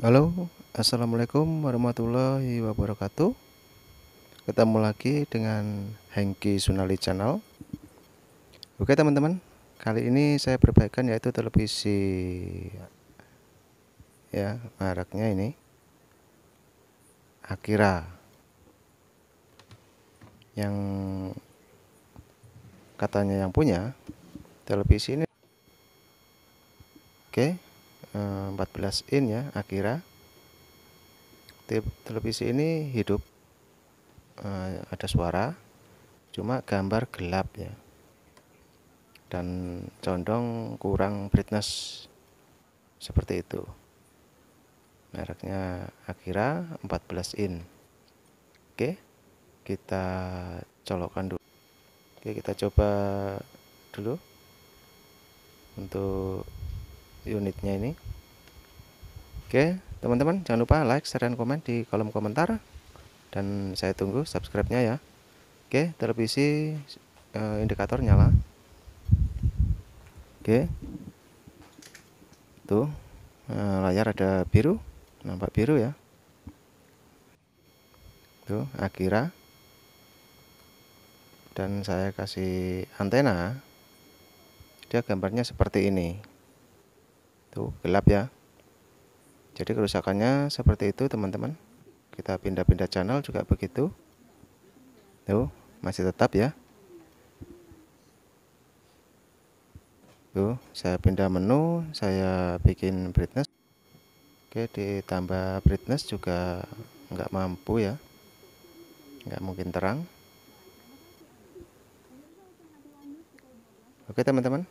Halo, Assalamualaikum warahmatullahi wabarakatuh Ketemu lagi dengan Hengki Sunali Channel Oke teman-teman, kali ini saya perbaikan yaitu televisi Ya, mereknya ini Akira Yang katanya yang punya televisi ini Oke, 14 eh, in ya Akira televisi ini hidup eh, ada suara cuma gambar gelap ya dan condong kurang brightness seperti itu mereknya Akira 14 in oke kita colokan dulu oke kita coba dulu untuk unitnya ini oke teman-teman jangan lupa like share dan komen di kolom komentar dan saya tunggu subscribe-nya ya oke televisi eh, indikator nyala oke tuh eh, layar ada biru nampak biru ya tuh Akira dan saya kasih antena dia gambarnya seperti ini Tuh, gelap ya. Jadi kerusakannya seperti itu, teman-teman. Kita pindah-pindah channel juga begitu. Tuh, masih tetap ya. Tuh, saya pindah menu, saya bikin brightness. Oke, ditambah brightness juga nggak mampu ya. Nggak mungkin terang. Oke, teman-teman.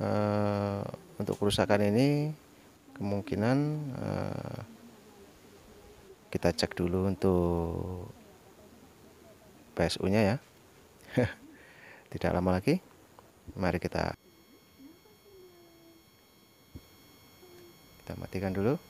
Eh, untuk kerusakan ini kemungkinan uh, kita cek dulu untuk PSU nya ya tidak lama lagi mari kita kita matikan dulu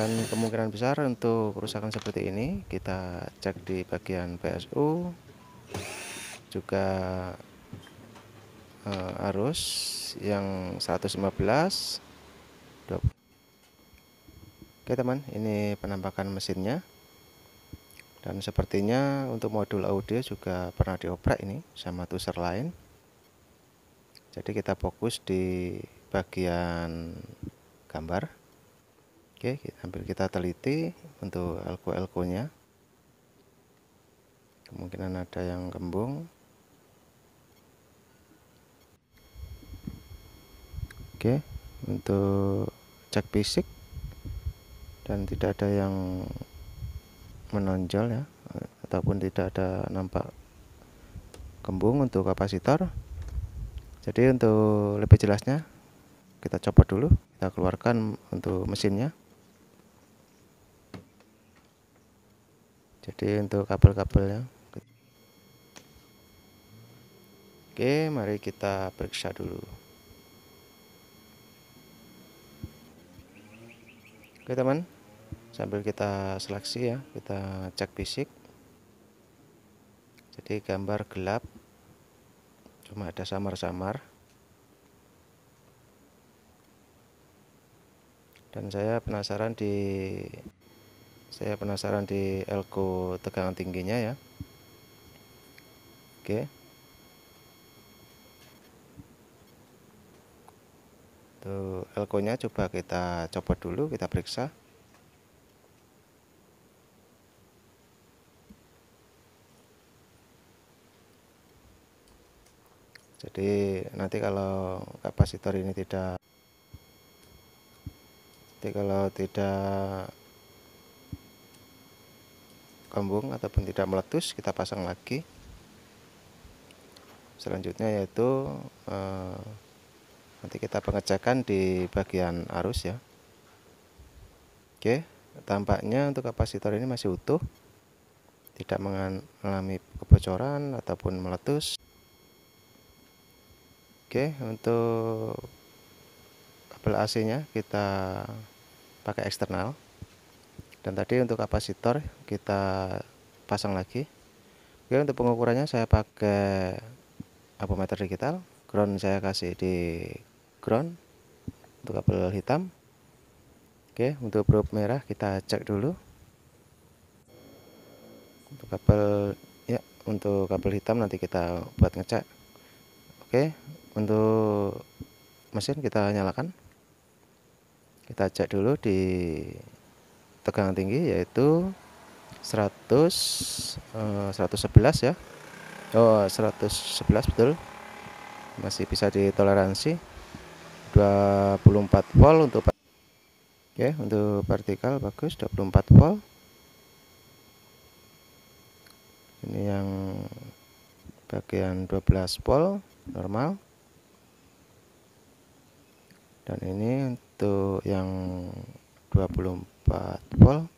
dan kemungkinan besar untuk kerusakan seperti ini kita cek di bagian PSU juga uh, arus yang 115 oke teman ini penampakan mesinnya dan sepertinya untuk modul audio juga pernah dioprek ini sama tuser lain jadi kita fokus di bagian gambar Oke, kita ambil kita teliti untuk elko-elkonya. Kemungkinan ada yang kembung. Oke, untuk cek fisik dan tidak ada yang menonjol ya ataupun tidak ada nampak kembung untuk kapasitor. Jadi untuk lebih jelasnya kita copot dulu, kita keluarkan untuk mesinnya. jadi untuk kabel-kabelnya oke mari kita periksa dulu oke teman sambil kita seleksi ya kita cek fisik jadi gambar gelap cuma ada samar-samar dan saya penasaran di saya penasaran di elko tegangan tingginya ya oke tuh elko nya coba kita copot dulu kita periksa jadi nanti kalau kapasitor ini tidak nanti kalau tidak kembung ataupun tidak meletus kita pasang lagi selanjutnya yaitu eh, nanti kita pengecekan di bagian arus ya oke tampaknya untuk kapasitor ini masih utuh tidak mengalami kebocoran ataupun meletus oke untuk kabel AC nya kita pakai eksternal dan tadi untuk kapasitor kita pasang lagi oke untuk pengukurannya saya pakai apometer digital ground saya kasih di ground untuk kabel hitam oke untuk probe merah kita cek dulu untuk kabel ya untuk kabel hitam nanti kita buat ngecek oke untuk mesin kita nyalakan kita cek dulu di tegangan tinggi yaitu 100 eh, 111 ya oh 111 betul masih bisa ditoleransi 24 volt untuk Oke, okay, untuk vertikal bagus 24 volt. Ini yang bagian 12 volt normal. Dan ini untuk yang 24 dapat volt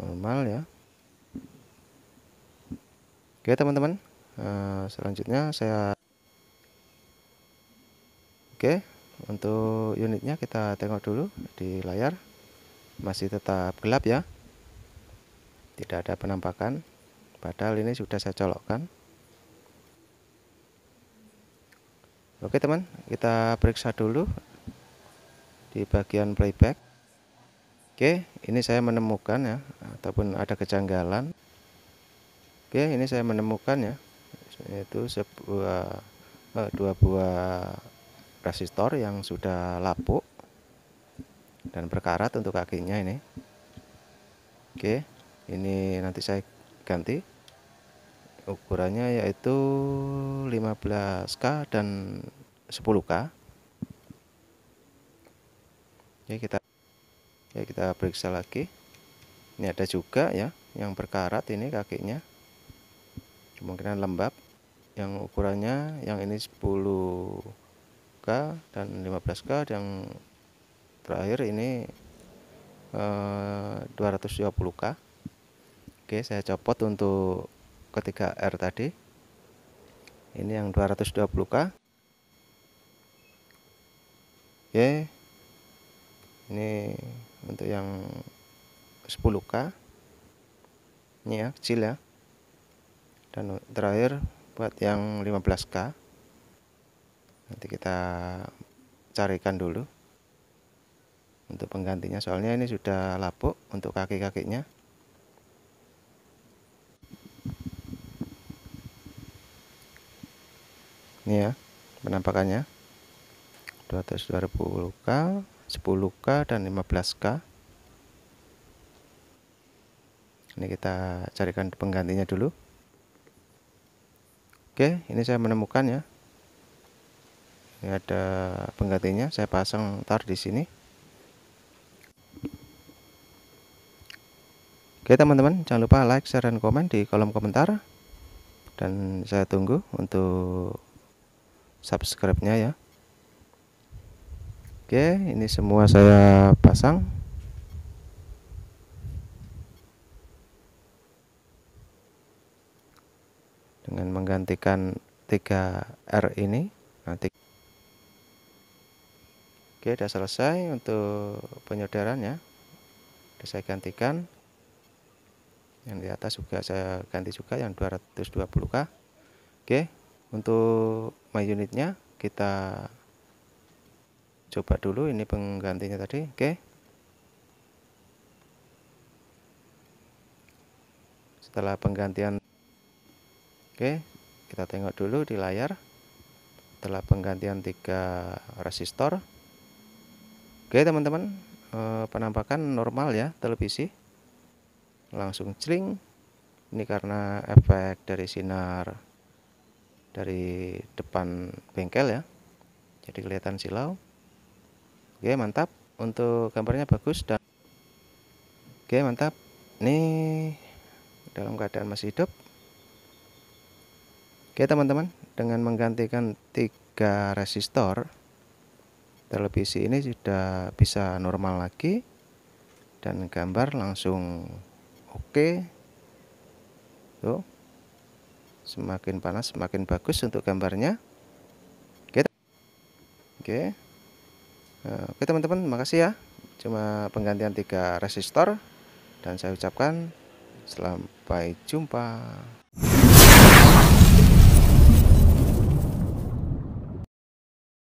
normal ya oke teman-teman eh, selanjutnya saya oke untuk unitnya kita tengok dulu di layar masih tetap gelap ya tidak ada penampakan padahal ini sudah saya colokkan oke teman kita periksa dulu di bagian playback Oke, ini saya menemukan ya, ataupun ada kejanggalan. Oke, ini saya menemukan ya, yaitu sebuah eh, dua buah resistor yang sudah lapuk dan berkarat untuk kakinya ini. Oke, ini nanti saya ganti ukurannya yaitu 15K dan 10K. Oke, kita ya kita periksa lagi ini ada juga ya yang berkarat ini kakinya kemungkinan lembab yang ukurannya yang ini 10K dan 15K yang terakhir ini eh, 220K Oke saya copot untuk ketiga R tadi ini yang 220K Oke ini untuk yang 10k ini ya kecil ya dan terakhir buat yang 15k nanti kita carikan dulu untuk penggantinya soalnya ini sudah lapuk untuk kaki-kakinya ini ya penampakannya 220k 10k dan 15k ini kita carikan penggantinya dulu oke ini saya menemukan ya ini ada penggantinya saya pasang tar di sini oke teman-teman jangan lupa like share dan komen di kolom komentar dan saya tunggu untuk subscribe-nya ya Oke ini semua saya pasang dengan menggantikan 3R ini nanti Oke sudah selesai untuk penyodaran ya sudah saya gantikan yang di atas juga saya ganti juga yang 220k oke untuk my unitnya kita coba dulu ini penggantinya tadi oke okay. setelah penggantian oke okay, kita tengok dulu di layar setelah penggantian tiga resistor oke okay, teman-teman eh, penampakan normal ya televisi langsung cling, ini karena efek dari sinar dari depan bengkel ya jadi kelihatan silau oke mantap untuk gambarnya bagus dan oke mantap ini dalam keadaan masih hidup oke teman-teman dengan menggantikan tiga resistor televisi ini sudah bisa normal lagi dan gambar langsung oke okay. tuh semakin panas semakin bagus untuk gambarnya oke oke okay. Eh, oke teman-teman, makasih ya. Cuma penggantian tiga resistor dan saya ucapkan selamat jumpa.